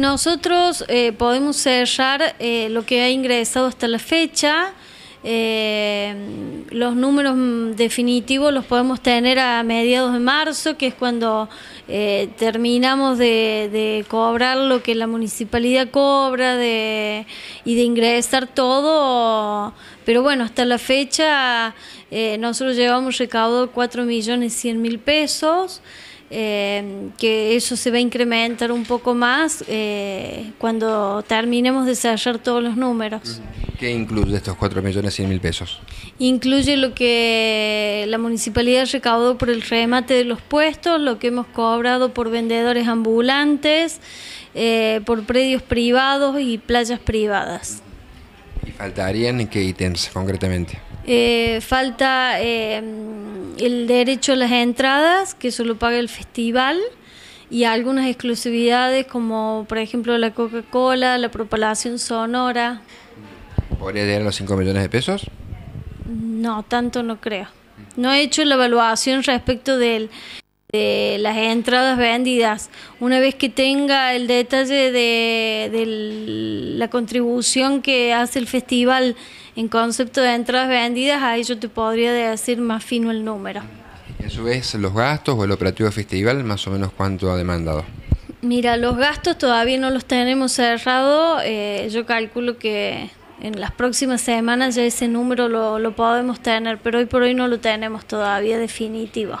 Nosotros eh, podemos cerrar eh, lo que ha ingresado hasta la fecha. Eh, los números mm, definitivos los podemos tener a mediados de marzo, que es cuando terminamos de, cobrar lo que la municipalidad cobra y de ingresar todo. Pero bueno, hasta la fecha nosotros llevamos recaudado 4.100.000 pesos. Eh, que eso se va a incrementar un poco más eh, cuando terminemos de cerrar todos los números. ¿Qué incluye estos 4 millones 100 mil pesos? Incluye lo que la municipalidad recaudó por el remate de los puestos, lo que hemos cobrado por vendedores ambulantes, eh, por predios privados y playas privadas. ¿Y faltarían qué ítems concretamente? falta el derecho a las entradas, que solo paga el festival, y algunas exclusividades como por ejemplo la Coca-Cola, la propalación sonora. ¿Podría llegar los 5 millones de pesos? No, tanto no creo. No he hecho la evaluación respecto del de las entradas vendidas. Una vez que tenga el detalle de, la contribución que hace el festival en concepto de entradas vendidas, ahí yo te podría decir más fino el número. Y a su vez, los gastos o el operativo festival, más o menos cuánto ha demandado. Mira, los gastos todavía no los tenemos cerrados, eh, yo calculo que en las próximas semanas ya ese número lo, lo podemos tener, pero hoy por hoy no lo tenemos todavía definitivo.